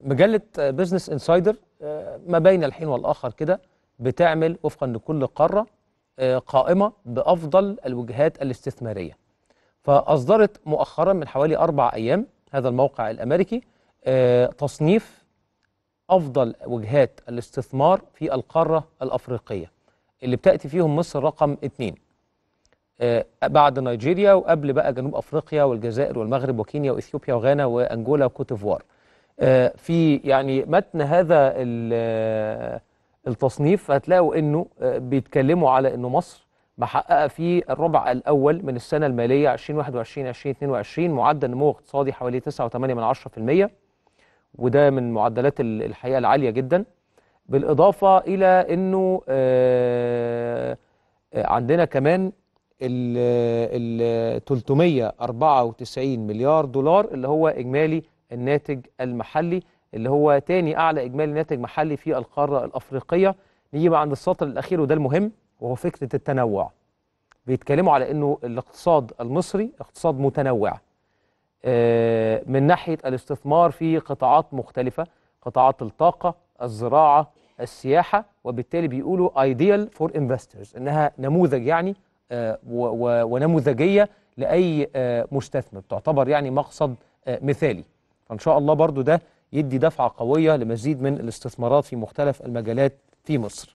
مجلة بزنس انسايدر آه، ما بين الحين والآخر كده بتعمل وفقا لكل قارة آه، قائمة بأفضل الوجهات الاستثمارية فأصدرت مؤخرا من حوالي أربع أيام هذا الموقع الأمريكي آه، تصنيف أفضل وجهات الاستثمار في القارة الأفريقية اللي بتأتي فيهم مصر رقم اثنين بعد نيجيريا وقبل بقى جنوب أفريقيا والجزائر والمغرب وكينيا وإثيوبيا وغانا وأنجولا وكوتيفوار آه، في يعني متن هذا آه، التصنيف هتلاقوا انه آه، بيتكلموا على انه مصر محققه في الربع الاول من السنه الماليه 2021 2022 معدل نمو اقتصادي حوالي 9.8% وده من معدلات الحقيقه العاليه جدا بالاضافه الى انه عندنا كمان ال 394 مليار دولار اللي هو اجمالي الناتج المحلي اللي هو تاني أعلى إجمالي ناتج محلي في القارة الأفريقية نيجي بقى عند السطر الأخير وده المهم وهو فكرة التنوع بيتكلموا على أنه الاقتصاد المصري اقتصاد متنوع آه، من ناحية الاستثمار في قطاعات مختلفة قطاعات الطاقة الزراعة السياحة وبالتالي بيقولوا ايديال فور انفسترز إنها نموذج يعني آه، ونموذجية لأي آه، مستثمر تعتبر يعني مقصد مثالي فإن شاء الله برضو ده يدي دفعة قوية لمزيد من الاستثمارات في مختلف المجالات في مصر